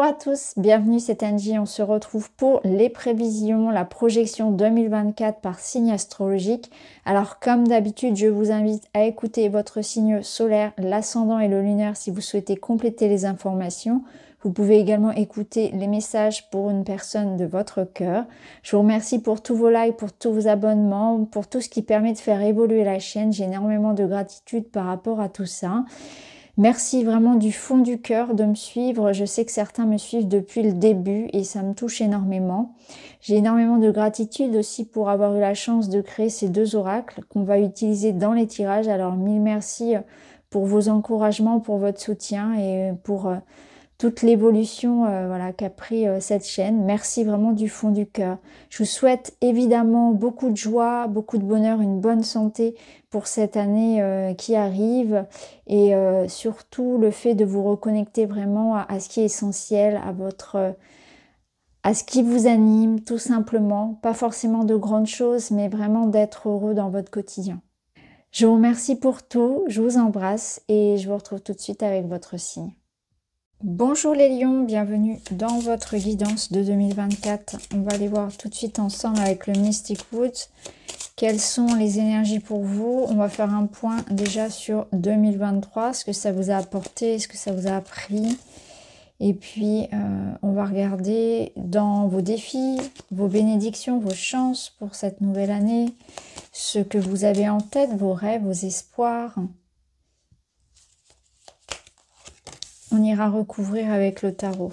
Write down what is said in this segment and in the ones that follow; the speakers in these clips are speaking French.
Bonjour à tous, bienvenue, c'est Angie. On se retrouve pour les prévisions, la projection 2024 par signe astrologique. Alors, comme d'habitude, je vous invite à écouter votre signe solaire, l'ascendant et le lunaire si vous souhaitez compléter les informations. Vous pouvez également écouter les messages pour une personne de votre cœur. Je vous remercie pour tous vos likes, pour tous vos abonnements, pour tout ce qui permet de faire évoluer la chaîne. J'ai énormément de gratitude par rapport à tout ça. Merci vraiment du fond du cœur de me suivre. Je sais que certains me suivent depuis le début et ça me touche énormément. J'ai énormément de gratitude aussi pour avoir eu la chance de créer ces deux oracles qu'on va utiliser dans les tirages. Alors mille merci euh, pour vos encouragements, pour votre soutien et euh, pour euh, toute l'évolution voilà, qu'a pris cette chaîne. Merci vraiment du fond du cœur. Je vous souhaite évidemment beaucoup de joie, beaucoup de bonheur, une bonne santé, pour cette année euh, qui arrive et euh, surtout le fait de vous reconnecter vraiment à, ce qui est essentiel, à votre euh, à ce qui vous anime tout simplement, pas forcément de grandes choses mais vraiment d'être heureux dans votre quotidien. Je vous remercie pour tout, je vous embrasse et je vous retrouve tout de suite avec votre signe. Bonjour les lions, bienvenue dans votre guidance de 2024. On va aller voir tout de suite ensemble avec le Mystic Woods quelles sont les énergies pour vous On va faire un point déjà sur 2023, ce que ça vous a apporté, ce que ça vous a appris. Et puis, euh, on va regarder dans vos défis, vos bénédictions, vos chances pour cette nouvelle année, ce que vous avez en tête, vos rêves, vos espoirs. On ira recouvrir avec le tarot.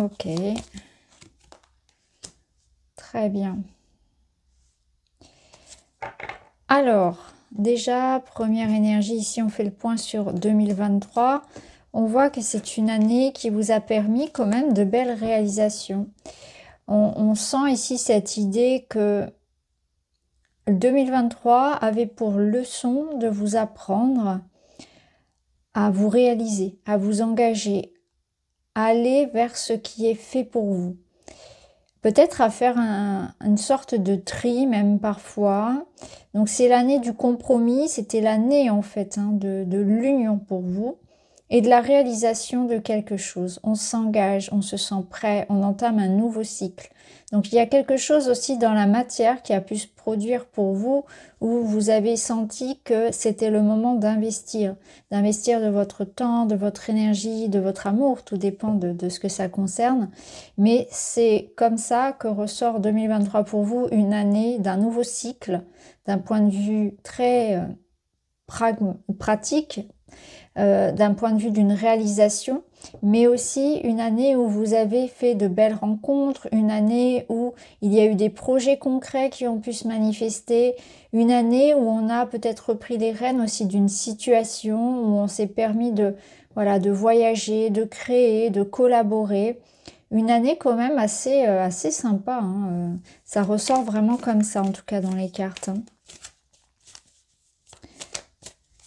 Ok. Très bien. Alors, déjà, première énergie, ici on fait le point sur 2023. On voit que c'est une année qui vous a permis quand même de belles réalisations. On, sent ici cette idée que 2023 avait pour leçon de vous apprendre à vous réaliser, à vous engager, aller vers ce qui est fait pour vous peut-être à faire une sorte de tri même parfois. Donc c'est l'année du compromis, c'était l'année en fait hein, de l'union pour vous et de la réalisation de quelque chose. On s'engage, on se sent prêt, on entame un nouveau cycle. Donc il y a quelque chose aussi dans la matière qui a pu se produire pour vous où vous avez senti que c'était le moment d'investir, d'investir de votre temps, de votre énergie, de votre amour, tout dépend de, ce que ça concerne. Mais c'est comme ça que ressort 2023 pour vous une année d'un nouveau cycle, d'un point de vue très euh, pratique, euh, d'un point de vue d'une réalisation mais aussi une année où vous avez fait de belles rencontres, une année où il y a eu des projets concrets qui ont pu se manifester, une année où on a peut-être repris les rênes aussi d'une situation où on s'est permis de voyager, de créer, de collaborer. Une année quand même assez, euh, assez sympa. Hein, euh, ça ressort vraiment comme ça, en tout cas dans les cartes. Hein.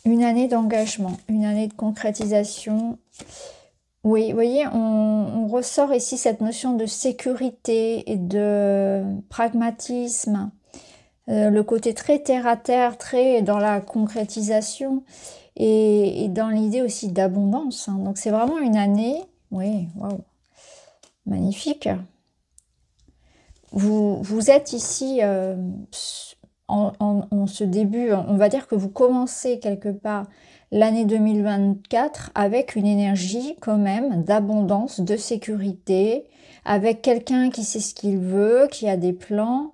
Une année d'engagement, une année de concrétisation, oui, vous voyez, on, ressort ici cette notion de sécurité et de pragmatisme, euh, le côté très terre-à-terre, très dans la concrétisation et, dans l'idée aussi d'abondance. Hein. Donc c'est vraiment une année, oui, waouh, magnifique. Vous, êtes ici euh, en, ce début, on va dire que vous commencez quelque part l'année 2024 avec une énergie quand même d'abondance, de sécurité, avec quelqu'un qui sait ce qu'il veut, qui a des plans,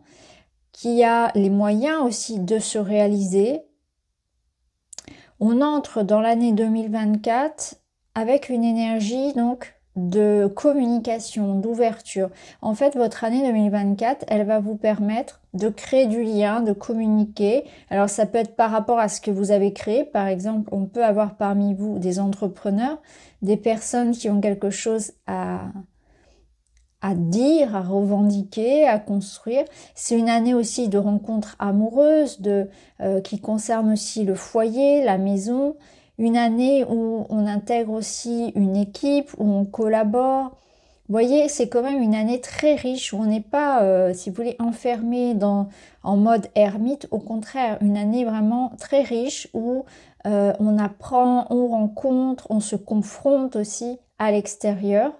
qui a les moyens aussi de se réaliser. On entre dans l'année 2024 avec une énergie donc de communication, d'ouverture. En fait, votre année 2024, elle va vous permettre de créer du lien, de communiquer. Alors, ça peut être par rapport à ce que vous avez créé. Par exemple, on peut avoir parmi vous des entrepreneurs, des personnes qui ont quelque chose à, dire, à revendiquer, à construire. C'est une année aussi de rencontres amoureuses, euh, qui concerne aussi le foyer, la maison, une année où on intègre aussi une équipe, où on collabore. Vous voyez, c'est quand même une année très riche où on n'est pas, euh, si vous voulez, enfermé dans, en mode ermite. Au contraire, une année vraiment très riche où euh, on apprend, on rencontre, on se confronte aussi à l'extérieur.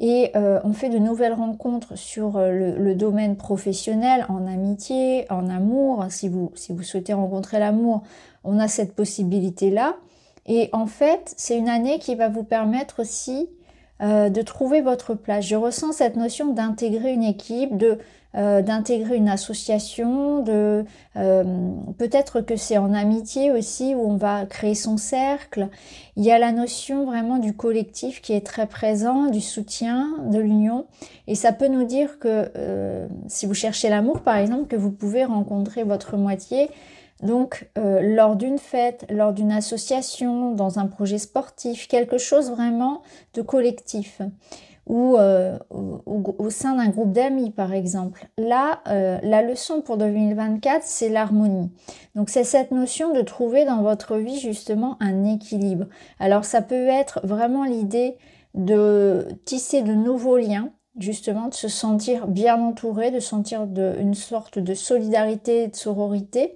Et euh, on fait de nouvelles rencontres sur le, le, domaine professionnel, en amitié, en amour. Si vous, si vous souhaitez rencontrer l'amour, on a cette possibilité-là. Et en fait, c'est une année qui va vous permettre aussi euh, de trouver votre place. Je ressens cette notion d'intégrer une équipe, euh, d'intégrer une association, de euh, peut-être que c'est en amitié aussi où on va créer son cercle. Il y a la notion vraiment du collectif qui est très présent, du soutien, de l'union, et ça peut nous dire que si vous cherchez l'amour par exemple, que vous pouvez rencontrer votre moitié donc, euh, lors d'une fête, lors d'une association, dans un projet sportif, quelque chose vraiment de collectif ou euh, au, sein d'un groupe d'amis par exemple. Là, euh, la leçon pour 2024, c'est l'harmonie. Donc c'est cette notion de trouver dans votre vie justement un équilibre. Alors ça peut être vraiment l'idée de tisser de nouveaux liens, justement de se sentir bien entouré, de sentir une sorte de solidarité de sororité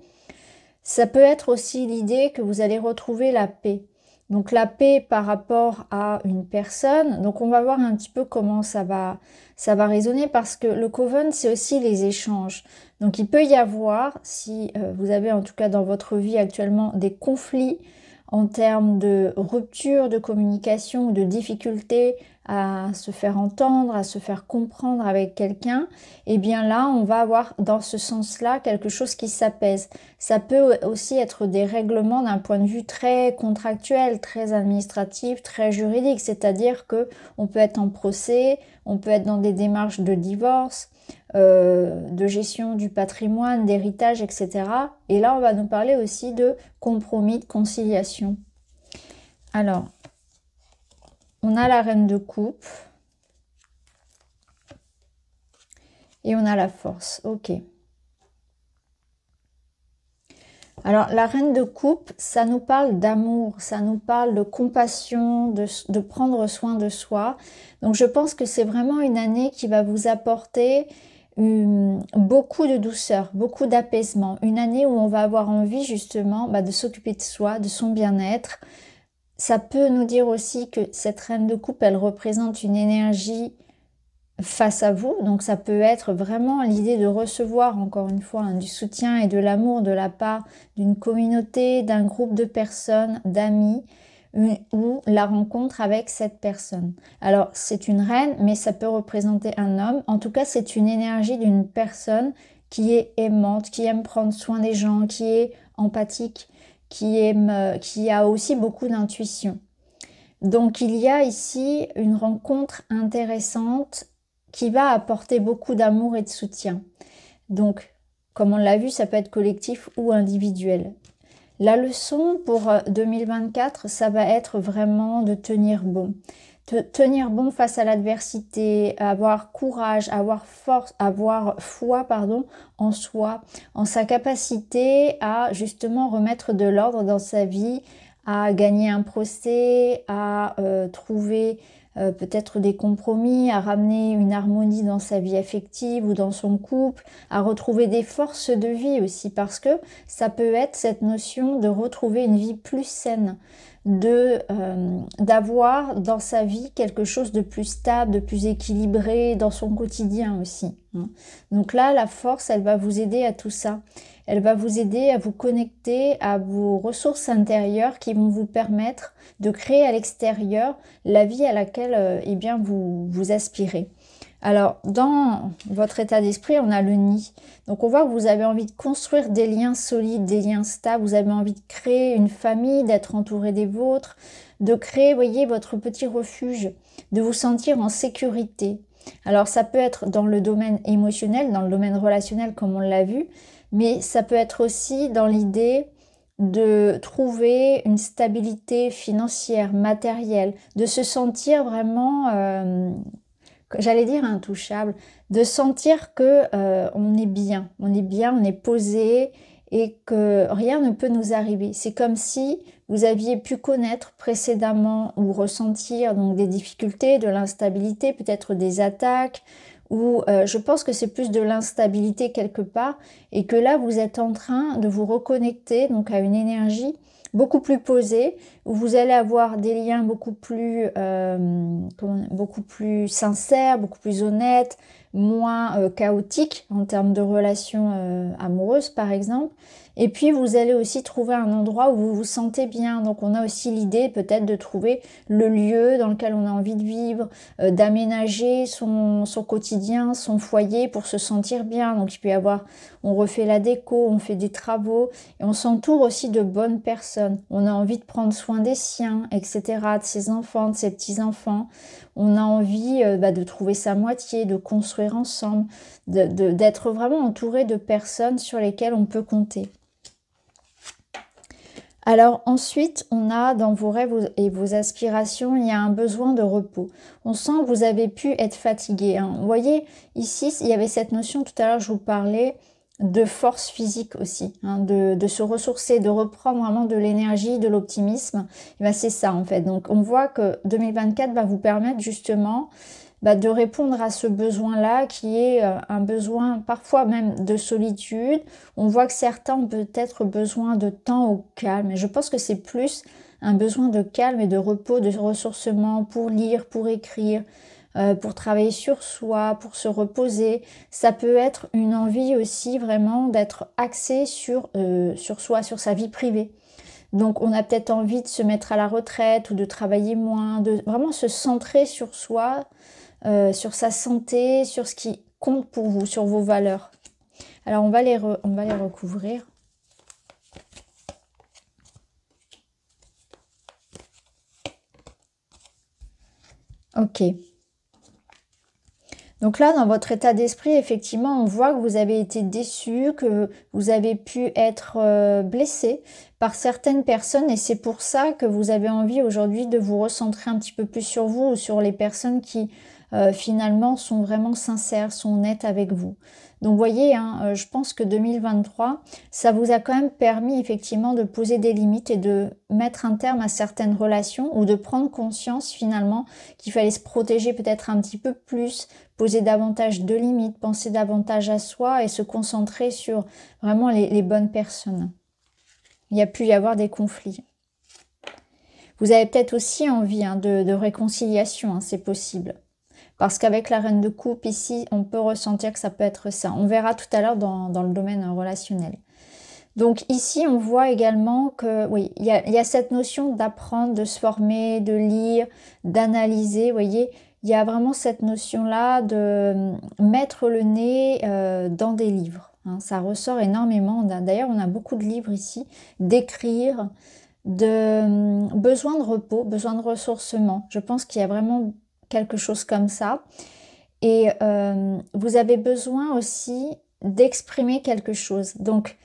ça peut être aussi l'idée que vous allez retrouver la paix. Donc la paix par rapport à une personne. Donc on va voir un petit peu comment ça va ça va résonner parce que le coven c'est aussi les échanges. Donc il peut y avoir si euh, vous avez en tout cas dans votre vie actuellement des conflits en termes de rupture de communication ou de difficultés à se faire entendre, à se faire comprendre avec quelqu'un, et eh bien là, on va avoir dans ce sens-là quelque chose qui s'apaise. Ça peut aussi être des règlements d'un point de vue très contractuel, très administratif, très juridique, c'est-à-dire que on peut être en procès, on peut être dans des démarches de divorce, euh, de gestion du patrimoine, d'héritage, etc. Et là, on va nous parler aussi de compromis, de conciliation. Alors, on a la reine de coupe. Et on a la force. Ok. Alors la reine de coupe, ça nous parle d'amour, ça nous parle de compassion, de, prendre soin de soi. Donc je pense que c'est vraiment une année qui va vous apporter hum, beaucoup de douceur, beaucoup d'apaisement. Une année où on va avoir envie justement bah, de s'occuper de soi, de son bien-être, ça peut nous dire aussi que cette reine de coupe, elle représente une énergie face à vous. Donc ça peut être vraiment l'idée de recevoir encore une fois hein, du soutien et de l'amour de la part d'une communauté, d'un groupe de personnes, d'amis ou la rencontre avec cette personne. Alors c'est une reine, mais ça peut représenter un homme. En tout cas, c'est une énergie d'une personne qui est aimante, qui aime prendre soin des gens, qui est empathique qui, aime, qui a aussi beaucoup d'intuition. Donc il y a ici une rencontre intéressante qui va apporter beaucoup d'amour et de soutien. Donc, comme on l'a vu, ça peut être collectif ou individuel. La leçon pour 2024, euh, ça va être vraiment de tenir bon tenir bon face à l'adversité, avoir courage, avoir force, avoir foi, pardon, en soi, en sa capacité à justement remettre de l'ordre dans sa vie, à gagner un procès, à euh, trouver euh, peut-être des compromis, à ramener une harmonie dans sa vie affective ou dans son couple, à retrouver des forces de vie aussi, parce que ça peut être cette notion de retrouver une vie plus saine de euh, d'avoir dans sa vie quelque chose de plus stable, de plus équilibré dans son quotidien aussi. Hein. Donc là, la force, elle va vous aider à tout ça. Elle va vous aider à vous connecter à vos ressources intérieures qui vont vous permettre de créer à l'extérieur la vie à laquelle euh, eh bien vous vous aspirez. Alors, dans votre état d'esprit, on a le nid. Donc, on voit que vous avez envie de construire des liens solides, des liens stables. Vous avez envie de créer une famille, d'être entouré des vôtres, de créer, voyez, votre petit refuge, de vous sentir en sécurité. Alors, ça peut être dans le domaine émotionnel, dans le domaine relationnel, comme on l'a vu, mais ça peut être aussi dans l'idée de trouver une stabilité financière, matérielle, de se sentir vraiment... Euh, j'allais dire intouchable, de sentir que euh, on est bien, on est bien, on est posé et que rien ne peut nous arriver. C'est comme si vous aviez pu connaître précédemment ou ressentir donc des difficultés, de l'instabilité, peut-être des attaques ou euh, je pense que c'est plus de l'instabilité quelque part et que là vous êtes en train de vous reconnecter donc à une énergie beaucoup plus posé, où vous allez avoir des liens beaucoup plus, euh, beaucoup plus sincères, beaucoup plus honnêtes, moins euh, chaotique en termes de relations euh, amoureuses par exemple. Et puis vous allez aussi trouver un endroit où vous vous sentez bien. Donc on a aussi l'idée peut-être de trouver le lieu dans lequel on a envie de vivre, euh, d'aménager son, son, quotidien, son foyer pour se sentir bien. Donc il peut y avoir, on refait la déco, on fait des travaux et on s'entoure aussi de bonnes personnes. On a envie de prendre soin des siens, etc., de ses enfants, de ses petits-enfants on a envie euh, bah, de trouver sa moitié, de construire ensemble, d'être vraiment entouré de personnes sur lesquelles on peut compter. Alors ensuite, on a dans vos rêves et vos aspirations, il y a un besoin de repos. On sent que vous avez pu être fatigué. Hein. Vous voyez, ici, il y avait cette notion, tout à l'heure je vous parlais, de force physique aussi, hein, de, se ressourcer, de reprendre vraiment de l'énergie, de l'optimisme. Eh ben, c'est ça en fait. Donc on voit que 2024 va vous permettre justement bah, de répondre à ce besoin-là qui est euh, un besoin parfois même de solitude. On voit que certains ont peut-être besoin de temps au calme. Et je pense que c'est plus un besoin de calme et de repos, de ressourcement pour lire, pour écrire, euh, pour travailler sur soi, pour se reposer. Ça peut être une envie aussi vraiment d'être axé sur, euh, sur soi, sur sa vie privée. Donc on a peut-être envie de se mettre à la retraite ou de travailler moins, de vraiment se centrer sur soi, euh, sur sa santé, sur ce qui compte pour vous, sur vos valeurs. Alors on va les, on va les recouvrir. Ok. Donc là, dans votre état d'esprit, effectivement, on voit que vous avez été déçu, que vous avez pu être euh, blessé, par certaines personnes et c'est pour ça que vous avez envie aujourd'hui de vous recentrer un petit peu plus sur vous ou sur les personnes qui euh, finalement sont vraiment sincères, sont nettes avec vous. Donc voyez, hein, euh, je pense que 2023, ça vous a quand même permis effectivement de poser des limites et de mettre un terme à certaines relations ou de prendre conscience finalement qu'il fallait se protéger peut-être un petit peu plus, poser davantage de limites, penser davantage à soi et se concentrer sur vraiment les bonnes personnes il y a pu y avoir des conflits. Vous avez peut-être aussi envie hein, de, réconciliation, hein, c'est possible. Parce qu'avec la reine de coupe, ici, on peut ressentir que ça peut être ça. On verra tout à l'heure dans, le domaine relationnel. Donc ici, on voit également que, oui, il y, a, cette notion d'apprendre, de se former, de lire, d'analyser, vous voyez, il y a vraiment cette notion-là de hum, mettre le nez euh, dans des livres. Hein, ça ressort énormément. D'ailleurs, on a beaucoup de livres ici, d'écrire, de hum, besoin de repos, besoin de ressourcement. Je pense qu'il y a vraiment quelque chose comme ça. Et hum, vous avez besoin aussi d'exprimer quelque chose. Donc,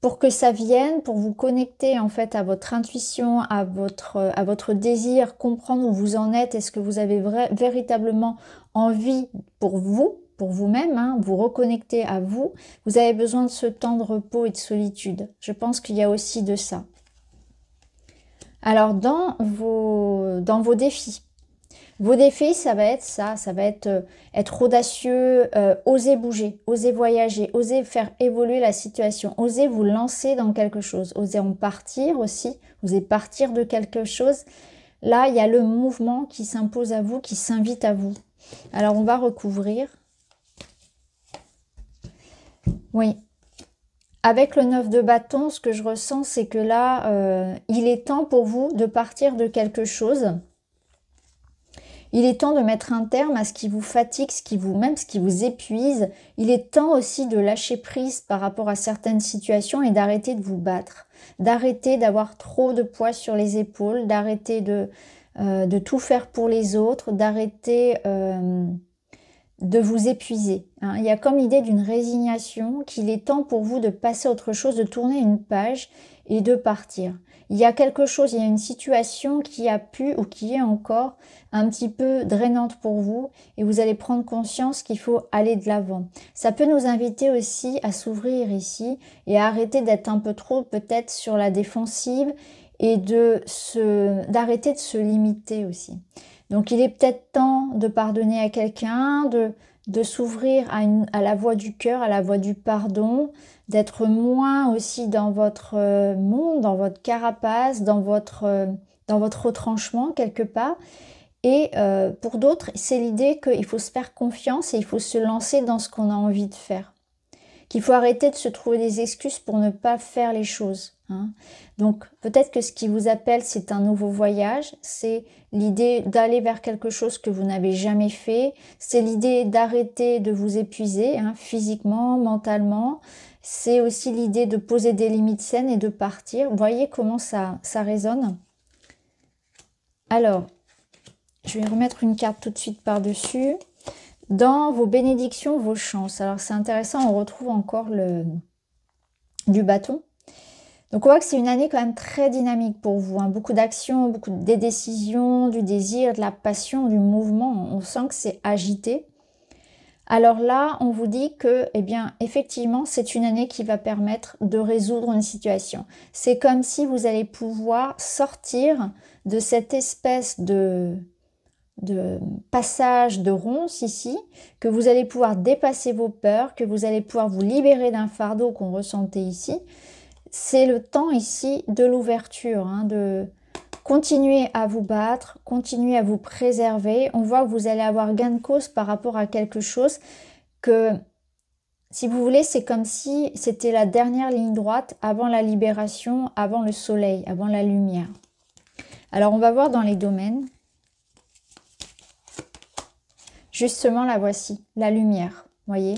pour que ça vienne, pour vous connecter en fait à votre intuition, à votre, à votre désir, comprendre où vous en êtes est ce que vous avez véritablement envie pour vous, pour vous-même, hein, vous reconnecter à vous, vous avez besoin de ce temps de repos et de solitude. Je pense qu'il y a aussi de ça. Alors dans vos, dans vos défis, vos défis, ça va être ça, ça va être euh, être audacieux, euh, oser bouger, oser voyager, oser faire évoluer la situation, oser vous lancer dans quelque chose, oser en partir aussi, oser partir de quelque chose. Là, il y a le mouvement qui s'impose à vous, qui s'invite à vous. Alors on va recouvrir oui. Avec le 9 de bâton, ce que je ressens, c'est que là, euh, il est temps pour vous de partir de quelque chose. Il est temps de mettre un terme à ce qui vous fatigue, ce qui vous même ce qui vous épuise. Il est temps aussi de lâcher prise par rapport à certaines situations et d'arrêter de vous battre, d'arrêter d'avoir trop de poids sur les épaules, d'arrêter de, euh, de tout faire pour les autres, d'arrêter euh, de vous épuiser. Hein. Il y a comme l'idée d'une résignation qu'il est temps pour vous de passer à autre chose, de tourner une page et de partir. Il y a quelque chose, il y a une situation qui a pu ou qui est encore un petit peu drainante pour vous et vous allez prendre conscience qu'il faut aller de l'avant. Ça peut nous inviter aussi à s'ouvrir ici et à arrêter d'être un peu trop peut-être sur la défensive et de d'arrêter de se limiter aussi. Donc il est peut-être temps de pardonner à quelqu'un, de, s'ouvrir à, la voie du cœur, à la voie du pardon, d'être moins aussi dans votre euh, monde, dans votre carapace, dans votre, euh, retranchement quelque part. Et euh, pour d'autres, c'est l'idée qu'il faut se faire confiance et il faut se lancer dans ce qu'on a envie de faire. Qu'il faut arrêter de se trouver des excuses pour ne pas faire les choses. Hein. Donc peut-être que ce qui vous appelle, c'est un nouveau voyage, c'est l'idée d'aller vers quelque chose que vous n'avez jamais fait, c'est l'idée d'arrêter de vous épuiser hein, physiquement, mentalement, c'est aussi l'idée de poser des limites saines et de partir. vous Voyez comment ça, ça résonne. Alors, je vais remettre une carte tout de suite par-dessus. Dans vos bénédictions, vos chances. Alors c'est intéressant, on retrouve encore le, du bâton donc on voit que c'est une année quand même très dynamique pour vous. Hein. Beaucoup d'actions, beaucoup de décisions, du désir, de la passion, du mouvement. On sent que c'est agité. Alors là, on vous dit que, eh bien, effectivement, c'est une année qui va permettre de résoudre une situation. C'est comme si vous allez pouvoir sortir de cette espèce de, de passage de ronce ici, que vous allez pouvoir dépasser vos peurs, que vous allez pouvoir vous libérer d'un fardeau qu'on ressentait ici, c'est le temps ici de l'ouverture, hein, de continuer à vous battre, continuer à vous préserver. On voit que vous allez avoir gain de cause par rapport à quelque chose que, si vous voulez, c'est comme si c'était la dernière ligne droite avant la libération, avant le soleil, avant la lumière. Alors, on va voir dans les domaines. Justement, la voici, la lumière, voyez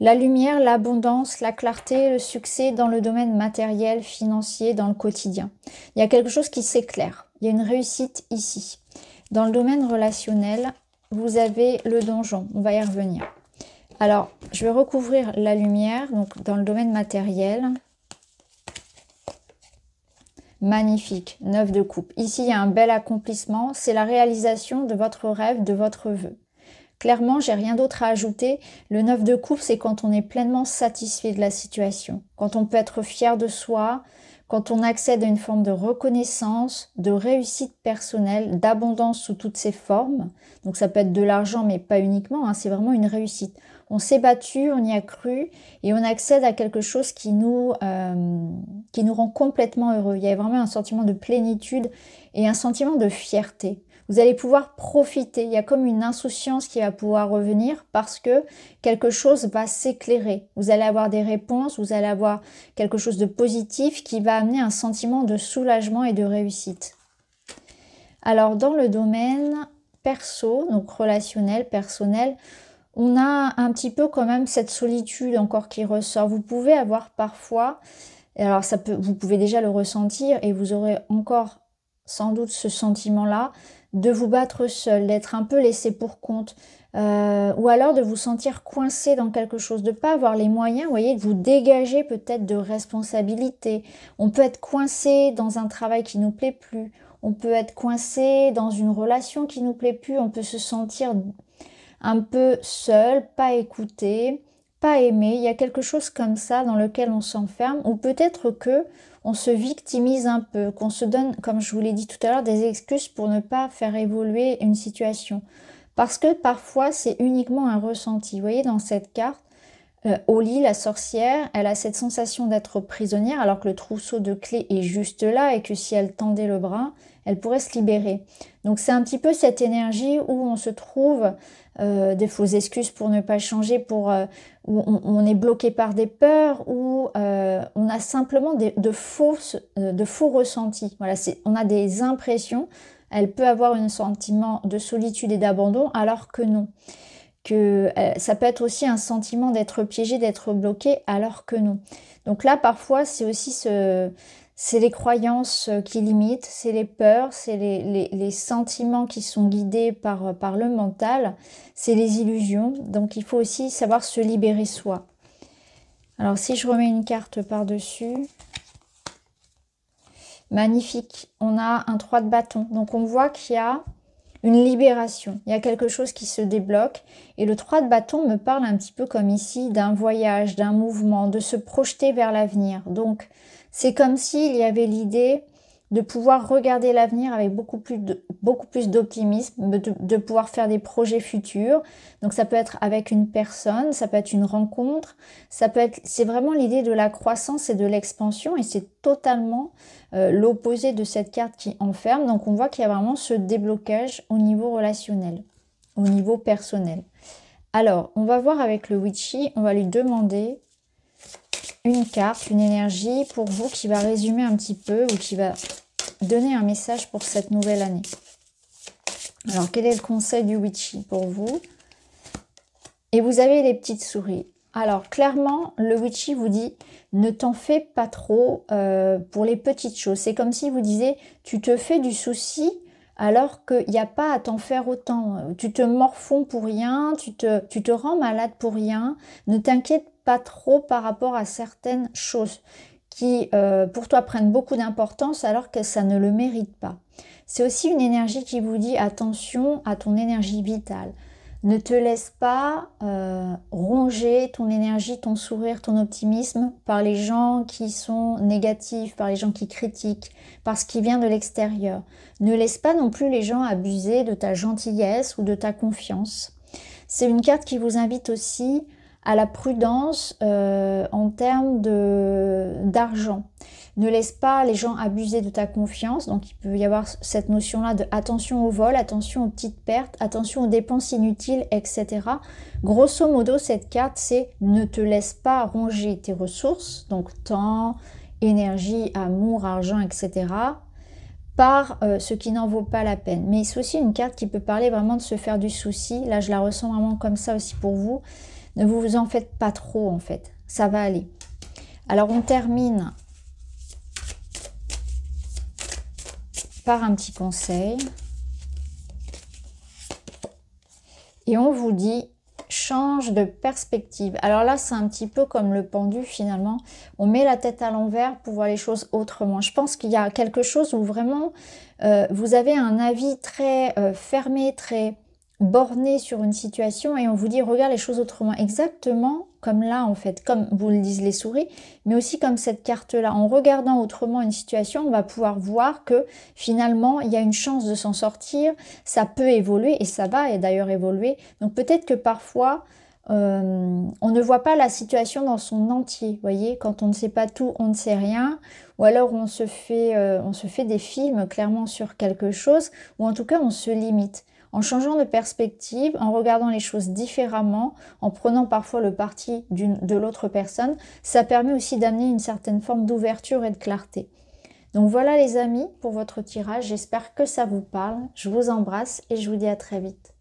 la lumière, l'abondance, la clarté, le succès dans le domaine matériel, financier, dans le quotidien. Il y a quelque chose qui s'éclaire. Il y a une réussite ici. Dans le domaine relationnel, vous avez le donjon. On va y revenir. Alors, je vais recouvrir la lumière, donc dans le domaine matériel. Magnifique, neuf de coupe. Ici, il y a un bel accomplissement. C'est la réalisation de votre rêve, de votre vœu. Clairement, j'ai rien d'autre à ajouter. Le 9 de coupe, c'est quand on est pleinement satisfait de la situation, quand on peut être fier de soi, quand on accède à une forme de reconnaissance, de réussite personnelle, d'abondance sous toutes ses formes. Donc ça peut être de l'argent, mais pas uniquement, hein, c'est vraiment une réussite. On s'est battu, on y a cru, et on accède à quelque chose qui nous, euh, qui nous rend complètement heureux. Il y a vraiment un sentiment de plénitude et un sentiment de fierté vous allez pouvoir profiter. Il y a comme une insouciance qui va pouvoir revenir parce que quelque chose va s'éclairer. Vous allez avoir des réponses, vous allez avoir quelque chose de positif qui va amener un sentiment de soulagement et de réussite. Alors dans le domaine perso, donc relationnel, personnel, on a un petit peu quand même cette solitude encore qui ressort. Vous pouvez avoir parfois, alors ça peut, vous pouvez déjà le ressentir et vous aurez encore sans doute ce sentiment-là de vous battre seul, d'être un peu laissé pour compte, euh, ou alors de vous sentir coincé dans quelque chose, de ne pas avoir les moyens, vous voyez, de vous dégager peut-être de responsabilité. On peut être coincé dans un travail qui nous plaît plus, on peut être coincé dans une relation qui nous plaît plus, on peut se sentir un peu seul, pas écouté, pas aimé. Il y a quelque chose comme ça dans lequel on s'enferme, ou peut-être que on se victimise un peu, qu'on se donne, comme je vous l'ai dit tout à l'heure, des excuses pour ne pas faire évoluer une situation. Parce que parfois, c'est uniquement un ressenti. Vous voyez, dans cette carte, euh, Oli, la sorcière, elle a cette sensation d'être prisonnière alors que le trousseau de clés est juste là et que si elle tendait le bras, elle pourrait se libérer. Donc c'est un petit peu cette énergie où on se trouve euh, des fausses excuses pour ne pas changer, pour, euh, on, est bloqué par des peurs, ou euh, on a simplement de, faux, euh, de faux ressentis. Voilà, on a des impressions. Elle peut avoir un sentiment de solitude et d'abandon, alors que non. Que euh, ça peut être aussi un sentiment d'être piégé, d'être bloqué, alors que non. Donc là, parfois, c'est aussi ce, c'est les croyances euh, qui limitent, c'est les peurs, c'est les, sentiments qui sont guidés par, euh, par le mental, c'est les illusions. Donc il faut aussi savoir se libérer soi. Alors si je remets une carte par-dessus, magnifique, on a un 3 de bâton. Donc on voit qu'il y a une libération, il y a quelque chose qui se débloque. Et le 3 de bâton me parle un petit peu comme ici d'un voyage, d'un mouvement, de se projeter vers l'avenir. Donc c'est comme s'il y avait l'idée de pouvoir regarder l'avenir avec beaucoup plus beaucoup plus d'optimisme, de, pouvoir faire des projets futurs. Donc ça peut être avec une personne, ça peut être une rencontre, ça peut être c'est vraiment l'idée de la croissance et de l'expansion et c'est totalement euh, l'opposé de cette carte qui enferme. Donc on voit qu'il y a vraiment ce déblocage au niveau relationnel, au niveau personnel. Alors, on va voir avec le witchy, on va lui demander une carte, une énergie pour vous qui va résumer un petit peu ou qui va donner un message pour cette nouvelle année. Alors, quel est le conseil du witchy pour vous Et vous avez les petites souris. Alors, clairement, le witchy vous dit ne t'en fais pas trop euh, pour les petites choses. C'est comme si vous disiez tu te fais du souci alors qu'il n'y a pas à t'en faire autant. Tu te morfonds pour rien, tu te, tu te rends malade pour rien. Ne t'inquiète pas trop par rapport à certaines choses qui euh, pour toi prennent beaucoup d'importance alors que ça ne le mérite pas. C'est aussi une énergie qui vous dit attention à ton énergie vitale. Ne te laisse pas euh, ronger ton énergie, ton sourire, ton optimisme par les gens qui sont négatifs, par les gens qui critiquent, par ce qui vient de l'extérieur. Ne laisse pas non plus les gens abuser de ta gentillesse ou de ta confiance. C'est une carte qui vous invite aussi à la prudence euh, en termes d'argent. Ne laisse pas les gens abuser de ta confiance. Donc il peut y avoir cette notion-là de attention au vol, attention aux petites pertes, attention aux dépenses inutiles, etc. Grosso modo, cette carte, c'est ne te laisse pas ronger tes ressources, donc temps, énergie, amour, argent, etc par euh, ce qui n'en vaut pas la peine. Mais c'est aussi une carte qui peut parler vraiment de se faire du souci. Là, je la ressens vraiment comme ça aussi pour vous. Ne vous en faites pas trop en fait. Ça va aller. Alors on termine par un petit conseil. Et on vous dit change de perspective. Alors là, c'est un petit peu comme le pendu finalement. On met la tête à l'envers pour voir les choses autrement. Je pense qu'il y a quelque chose où vraiment euh, vous avez un avis très euh, fermé, très borné sur une situation et on vous dit regarde les choses autrement, exactement comme là en fait, comme vous le disent les souris, mais aussi comme cette carte-là. En regardant autrement une situation, on va pouvoir voir que finalement il y a une chance de s'en sortir, ça peut évoluer et ça va et d'ailleurs évoluer. Donc peut-être que parfois euh, on ne voit pas la situation dans son entier, voyez, quand on ne sait pas tout, on ne sait rien, ou alors on se fait, euh, on se fait des films clairement sur quelque chose, ou en tout cas on se limite. En changeant de perspective, en regardant les choses différemment, en prenant parfois le parti de l'autre personne, ça permet aussi d'amener une certaine forme d'ouverture et de clarté. Donc voilà les amis pour votre tirage, j'espère que ça vous parle, je vous embrasse et je vous dis à très vite.